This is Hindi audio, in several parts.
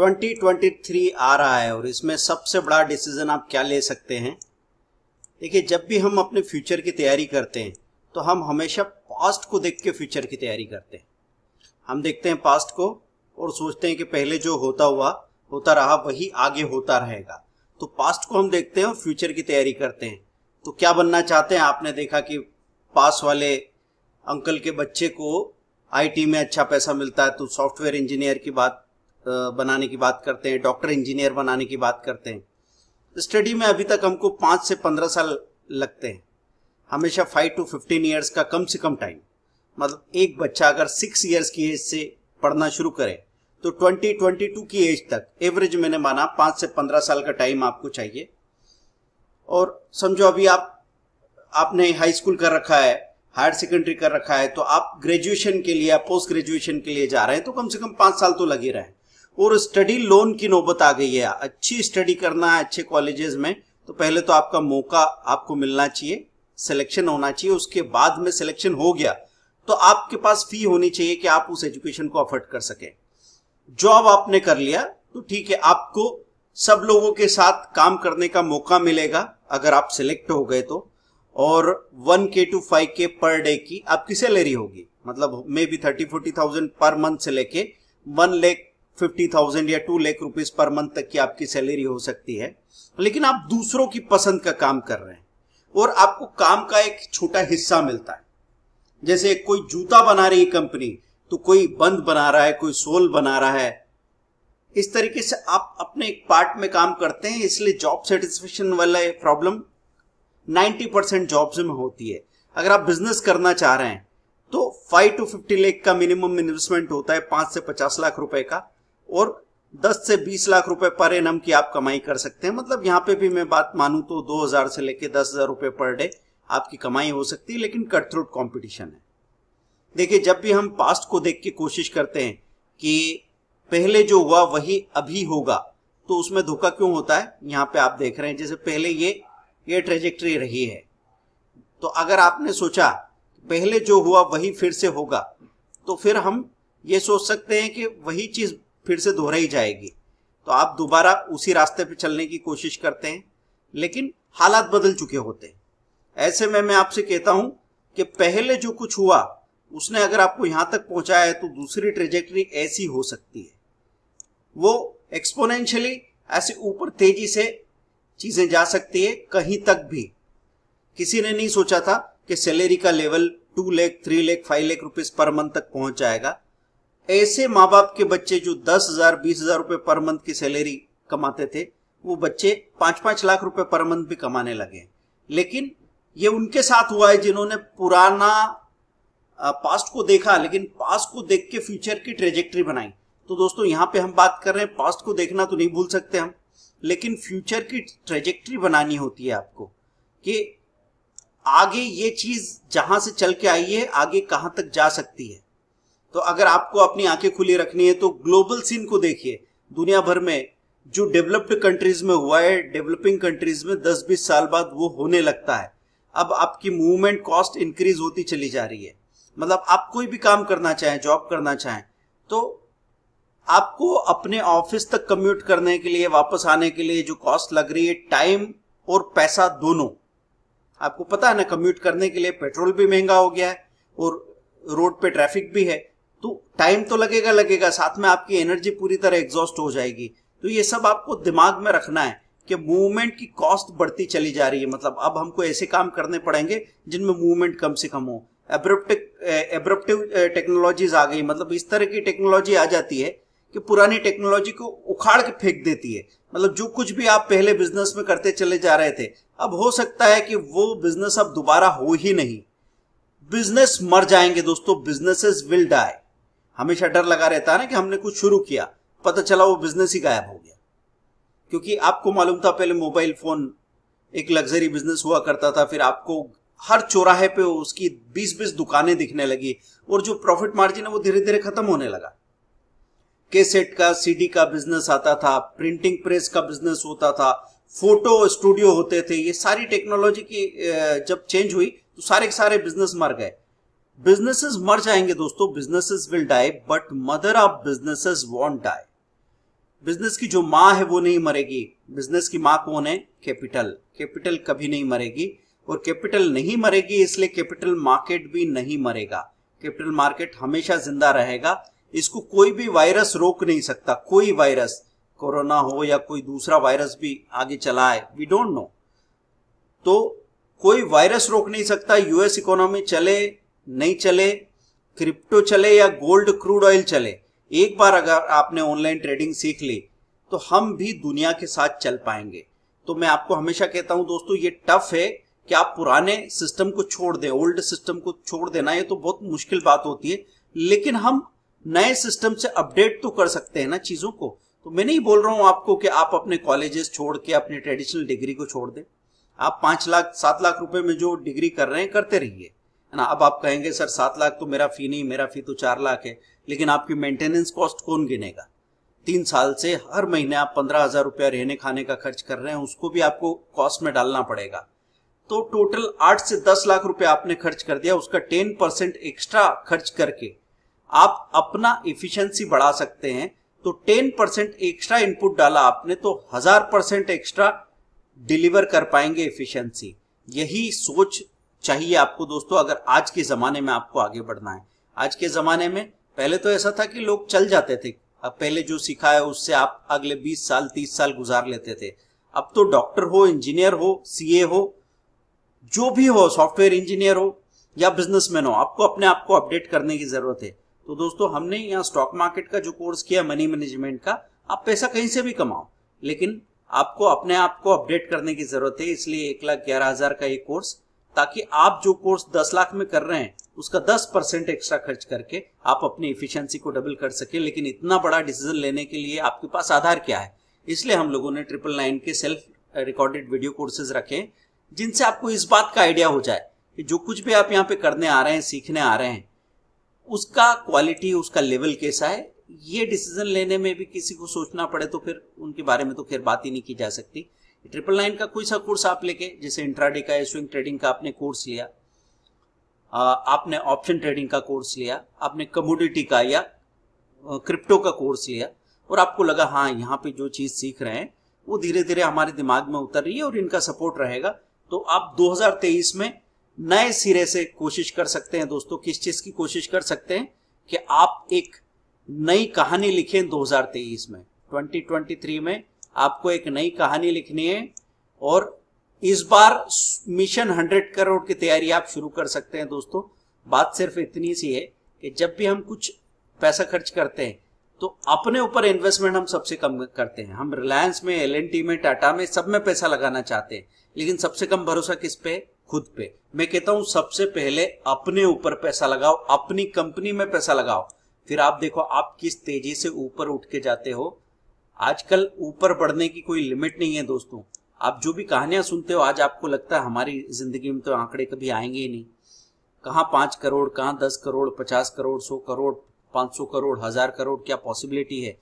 2023 आ रहा है और इसमें सबसे बड़ा डिसीजन आप क्या ले सकते हैं देखिए जब भी हम अपने फ्यूचर की तैयारी करते हैं तो हम हमेशा पास्ट को देख के फ्यूचर की तैयारी करते हैं हम देखते हैं पास्ट को और सोचते हैं कि पहले जो होता हुआ होता रहा वही आगे होता रहेगा तो पास्ट को हम देखते हैं और फ्यूचर की तैयारी करते हैं तो क्या बनना चाहते हैं आपने देखा कि पास वाले अंकल के बच्चे को आईटी में अच्छा पैसा मिलता है तो सॉफ्टवेयर इंजीनियर की बात बनाने की बात करते हैं डॉक्टर इंजीनियर बनाने की बात करते हैं स्टडी में अभी तक हमको पांच से पंद्रह साल लगते हैं हमेशा फाइव टू फिफ्टीन ईयर्स का कम से कम टाइम मतलब एक बच्चा अगर सिक्स ईयर्स की एज से पढ़ना शुरू करे तो ट्वेंटी ट्वेंटी टू की एज तक एवरेज मैंने माना पांच से पंद्रह साल का टाइम आपको चाहिए और समझो अभी आप आपने हाई स्कूल कर रखा है हायर सेकेंडरी कर रखा है तो आप ग्रेजुएशन के लिए पोस्ट ग्रेजुएशन के लिए जा रहे हैं तो कम से कम पांच साल तो लग ही रहे हैं और स्टडी लोन की नौबत आ गई है अच्छी स्टडी करना है अच्छे कॉलेजेस में तो पहले तो आपका मौका आपको मिलना चाहिए सिलेक्शन होना चाहिए उसके बाद में सिलेक्शन हो गया तो आपके पास फी होनी चाहिए कि आप उस एजुकेशन को अफोर्ड कर सके जॉब आपने कर लिया तो ठीक है आपको सब लोगों के साथ काम करने का मौका मिलेगा अगर आप सिलेक्ट हो गए तो और वन के टू फाइव के पर डे की आपकी सैलरी होगी मतलब may be thirty forty thousand per month से लेके वन लेख फिफ्टी थाउजेंड या two lakh rupees per month तक की आपकी सैलरी हो सकती है लेकिन आप दूसरों की पसंद का काम कर रहे हैं और आपको काम का एक छोटा हिस्सा मिलता है जैसे कोई जूता बना रही है कंपनी तो कोई बंद बना रहा है कोई सोल बना रहा है इस तरीके से आप अपने एक पार्ट में काम करते हैं इसलिए जॉब सेटिस्फेक्शन वाला प्रॉब्लम 90 परसेंट जॉब्स में होती है अगर आप बिजनेस करना चाह रहे हैं तो 5 टू 50 लाख का मिनिमम इन्वेस्टमेंट होता है 5 से 50 लाख रुपए का और 10 से 20 लाख रुपए पर एनम की आप कमाई कर सकते हैं मतलब यहाँ पे भी मैं बात मानू तो 2000 से लेके 10000 रुपए पर डे आपकी कमाई हो सकती है लेकिन कट थ्रूट कॉम्पिटिशन है देखिये जब भी हम पास्ट को देख के कोशिश करते हैं कि पहले जो हुआ वही अभी होगा तो उसमें धोखा क्यों होता है यहाँ पे आप देख रहे हैं जैसे पहले ये ये ट्रेजेक्ट्री रही है तो अगर आपने सोचा पहले जो हुआ वही फिर से होगा तो फिर हम ये सोच सकते हैं कि वही चीज फिर से दोहराई जाएगी तो आप दोबारा उसी रास्ते पर चलने की कोशिश करते हैं लेकिन हालात बदल चुके होते हैं ऐसे में मैं आपसे कहता हूं कि पहले जो कुछ हुआ उसने अगर आपको यहां तक पहुंचाया है तो दूसरी ट्रेजेक्टरी ऐसी हो सकती है वो एक्सपोनेंशियली ऐसे ऊपर तेजी से चीजें जा सकती है कहीं तक भी किसी ने नहीं सोचा था कि सैलरी का level two lakh three lakh five lakh rupees per month तक पहुंच जाएगा ऐसे माँ बाप के बच्चे जो दस हजार बीस हजार रुपए पर मंथ की सैलरी कमाते थे वो बच्चे पांच पांच लाख रुपए पर मंथ भी कमाने लगे लेकिन ये उनके साथ हुआ है जिन्होंने पुराना पास्ट को देखा लेकिन पास्ट को देख के फ्यूचर की ट्रेजेक्ट्री बनाई तो दोस्तों यहाँ पे हम बात कर रहे हैं पास्ट को देखना तो नहीं भूल सकते हम लेकिन फ्यूचर की ट्रेजेक्ट्री बनानी होती है आपको कि आगे ये चीज जहां से चल के आई है आगे कहां तक जा सकती है तो अगर आपको अपनी आंखें खुली रखनी है तो ग्लोबल सीन को देखिए दुनिया भर में जो डेवलप्ड कंट्रीज में हुआ है डेवलपिंग कंट्रीज में दस बीस साल बाद वो होने लगता है अब आपकी मूवमेंट कॉस्ट इंक्रीज होती चली जा रही है मतलब आप कोई भी काम करना चाहें जॉब करना चाहें तो आपको अपने ऑफिस तक कम्यूट करने के लिए वापस आने के लिए जो कॉस्ट लग रही है टाइम और पैसा दोनों आपको पता है ना कम्यूट करने के लिए पेट्रोल भी महंगा हो गया है और रोड पे ट्रैफिक भी है तो टाइम तो लगेगा लगेगा साथ में आपकी एनर्जी पूरी तरह एग्जॉस्ट हो जाएगी तो ये सब आपको दिमाग में रखना है कि मूवमेंट की कॉस्ट बढ़ती चली जा रही है मतलब अब हमको ऐसे काम करने पड़ेंगे जिनमें मूवमेंट कम से कम हो एब्रप्टिव टेक्नोलॉजीज eh, eh, आ गई मतलब इस तरह की टेक्नोलॉजी आ जाती है कि पुरानी टेक्नोलॉजी को उखाड़ के फेंक देती है मतलब जो कुछ भी आप पहले बिजनेस में करते चले जा रहे थे अब हो सकता है कि वो बिजनेस अब दोबारा हो ही नहीं बिजनेस मर जाएंगे दोस्तों बिजनेसेस विल डाई हमेशा डर लगा रहता है ना कि हमने कुछ शुरू किया पता चला वो बिजनेस ही गायब हो गया क्योंकि आपको मालूम था पहले मोबाइल फोन एक लग्जरी बिजनेस हुआ करता था फिर आपको हर चौराहे पे उसकी बीस बीस दुकानें दिखने लगी और जो प्रॉफिट मार्जिन है वो धीरे धीरे खत्म होने लगा केसेट का सीडी का बिजनेस आता था प्रिंटिंग प्रेस का बिजनेस होता था फोटो स्टूडियो होते थे ये सारी टेक्नोलॉजी की जब चेंज हुई तो सारे के सारे बिजनेस मर गए बिजनेसेस मर जाएंगे दोस्तों businesses will die but mother of businesses won't die business की जो माँ है वो नहीं मरेगी बिजनेस की माँ कौन है कैपिटल कैपिटल कभी नहीं मरेगी और कैपिटल नहीं मरेगी इसलिए कैपिटल मार्केट भी नहीं मरेगा कैपिटल मार्केट हमेशा जिंदा रहेगा इसको कोई भी वायरस रोक नहीं सकता कोई वायरस कोरोना हो या कोई दूसरा वायरस भी आगे चला है वी डोंट नो तो कोई वायरस रोक नहीं सकता यूएस इकोनॉमी चले नहीं चले क्रिप्टो चले या गोल्ड क्रूड ऑयल चले एक बार अगर आपने ऑनलाइन ट्रेडिंग सीख ली तो हम भी दुनिया के साथ चल पाएंगे तो मैं आपको हमेशा कहता हूं दोस्तों ये टफ है कि आप पुराने सिस्टम को छोड़ दें ओल्ड सिस्टम को छोड़ देना ये तो बहुत मुश्किल बात होती है लेकिन हम नए सिस्टम से अपडेट तो कर सकते हैं ना चीजों को तो मैं नहीं बोल रहा हूं आपको कि आप अपने कॉलेजेस छोड़ के अपने ट्रेडिशनल डिग्री को छोड़ दें आप पांच लाख सात लाख रुपए में जो डिग्री कर रहे हैं करते रहिए है ना अब आप कहेंगे सर सात लाख तो मेरा फी नहीं मेरा फी तो चार लाख है लेकिन आपकी मेंटेनेंस कॉस्ट कौन गिनेगा तीन साल से हर महीने आप पंद्रह हजार रुपया रहने खाने का खर्च कर रहे हैं उसको भी आपको कॉस्ट में डालना पड़ेगा तो टोटल आठ से दस लाख रुपए आपने खर्च कर दिया उसका टेन परसेंट एक्स्ट्रा खर्च करके आप अपना इफिशियंसी बढ़ा सकते हैं तो टेन परसेंट एक्स्ट्रा इनपुट डाला आपने तो हजार परसेंट एक्स्ट्रा डिलीवर कर पाएंगे इफिशियंसी यही सोच चाहिए आपको दोस्तों अगर आज के ज़माने में आपको आगे बढ़ना है आज के ज़माने में पहले तो ऐसा था कि लोग चल जाते थे अब पहले जो सीखा है उससे आप अगले 20 साल 30 साल गुजार लेते थे अब तो डॉक्टर हो इंजीनियर हो सीए हो जो भी हो सॉफ्टवेयर इंजीनियर हो या बिजनेसमैन हो आपको अपने आप को अपडेट करने की जरूरत है तो दोस्तों हमने यहाँ स्टॉक मार्केट का जो कोर्स किया मनी मैनेजमेंट का आप पैसा कहीं से भी कमाओ लेकिन आपको अपने आप को अपडेट करने की जरूरत है इसलिए एक लाख ग्यारह हजार का ये कोर्स ताकि आप जो कोर्स 10 लाख में कर रहे हैं उसका 10 परसेंट एक्स्ट्रा खर्च करके आप अपनी इफिशियंसी को डबल कर सके लेकिन इतना बड़ा डिसीजन लेने के लिए आपके पास आधार क्या है इसलिए हम लोगों ने ट्रिपल नाइन के सेल्फ रिकॉर्डेड वीडियो कोर्सेज रखे जिनसे आपको इस बात का आइडिया हो जाए कि जो कुछ भी आप यहाँ पे करने आ रहे हैं सीखने आ रहे हैं उसका क्वालिटी उसका लेवल कैसा है ये डिसीजन लेने में भी किसी को सोचना पड़े तो फिर उनके बारे में तो खैर बात ही नहीं की जा सकती ट्रिपल नाइन का कोई सा कोर्स आप लेके जैसे इंट्राडे का स्विंग ट्रेडिंग का आपने कोर्स लिया आपने ऑप्शन ट्रेडिंग का कोर्स लिया आपने कमोडिटी का या क्रिप्टो का कोर्स लिया और आपको लगा हाँ यहाँ पे जो चीज सीख रहे हैं वो धीरे धीरे हमारे दिमाग में उतर रही है और इनका सपोर्ट रहेगा तो आप 2023 में नए सिरे से कोशिश कर सकते हैं दोस्तों किस चीज की कोशिश कर सकते हैं कि आप एक नई कहानी लिखें 2023 में 2023 में आपको एक नई कहानी लिखनी है और इस बार मिशन हंड्रेड करोड़ की तैयारी आप शुरू कर सकते हैं दोस्तों बात सिर्फ इतनी सी है कि जब भी हम कुछ पैसा खर्च करते हैं तो अपने ऊपर इन्वेस्टमेंट हम सबसे कम करते हैं हम रिलायंस में एल में टाटा में सब में पैसा लगाना चाहते हैं लेकिन सबसे कम भरोसा किस पे खुद पे मैं कहता हूं सबसे पहले अपने ऊपर पैसा लगाओ अपनी कंपनी में पैसा लगाओ फिर आप देखो आप किस तेजी से ऊपर उठ के जाते हो आजकल ऊपर बढ़ने की कोई लिमिट नहीं है दोस्तों आप जो भी कहानियां सुनते हो आज आपको लगता है हमारी जिंदगी में तो आंकड़े कभी आएंगे ही नहीं कहाँ पांच करोड़ कहाँ दस करोड़ पचास करोड़ सौ करोड़ पांच सौ करोड़ हजार करोड़ क्या पॉसिबिलिटी है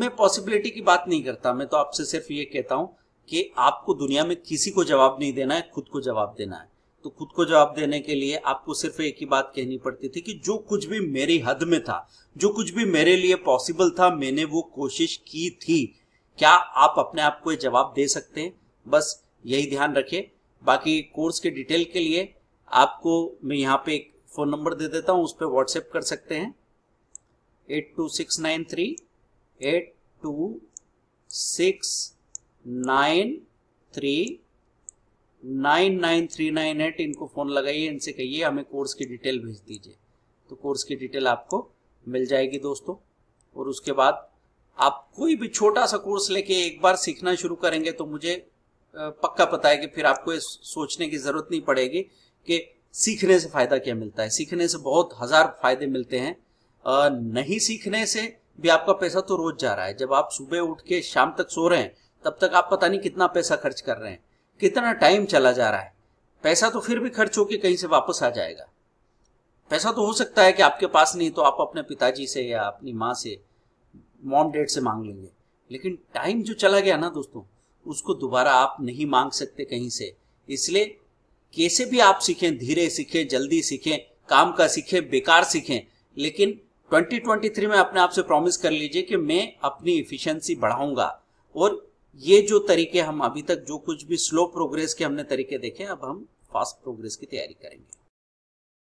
मैं पॉसिबिलिटी की बात नहीं करता मैं तो आपसे सिर्फ ये कहता हूं कि आपको दुनिया में किसी को जवाब नहीं देना है खुद को जवाब देना है तो खुद को जवाब देने के लिए आपको सिर्फ एक ही बात कहनी पड़ती थी कि जो कुछ भी मेरी हद में था जो कुछ भी मेरे लिए पॉसिबल था मैंने वो कोशिश की थी क्या आप अपने आप को जवाब दे सकते हैं बस यही ध्यान रखें बाकी कोर्स के डिटेल के लिए आपको मैं यहाँ पे एक फ़ोन नंबर दे देता हूँ उस पर व्हाट्सएप कर सकते हैं eight two six nine three eight two six nine three nine nine three nine eight इनको फ़ोन लगाइए इनसे कहिए हमें कोर्स की डिटेल भेज दीजिए तो कोर्स की डिटेल आपको मिल जाएगी दोस्तों और उसके बाद आप कोई भी छोटा सा कोर्स लेके एक बार सीखना शुरू करेंगे तो मुझे पक्का पता है कि फिर आपको ये सोचने की ज़रूरत नहीं पड़ेगी कि सीखने से फ़ायदा क्या मिलता है सीखने से बहुत हज़ार फायदे मिलते हैं नहीं सीखने से भी आपका पैसा तो रोज जा रहा है जब आप सुबह उठ के शाम तक सो रहे हैं तब तक आप पता नहीं कितना पैसा खर्च कर रहे हैं कितना टाइम चला जा रहा है पैसा तो फिर भी खर्च होकर कहीं से वापस आ जाएगा पैसा तो हो सकता है कि आपके पास नहीं तो आप अपने पिताजी से या अपनी माँ से मॉम डेड से मांग लेंगे लेकिन टाइम जो चला गया ना दोस्तों उसको दोबारा आप नहीं मांग सकते कहीं से इसलिए कैसे भी आप सीखें धीरे सीखें जल्दी सीखें काम का सीखें बेकार सीखें लेकिन 2023 में अपने आप से प्रॉमिस कर लीजिए कि मैं अपनी इफिशियंसी बढ़ाऊंगा और ये जो तरीके हम अभी तक जो कुछ भी स्लो प्रोग्रेस के हमने तरीके देखे अब हम फास्ट प्रोग्रेस की तैयारी करेंगे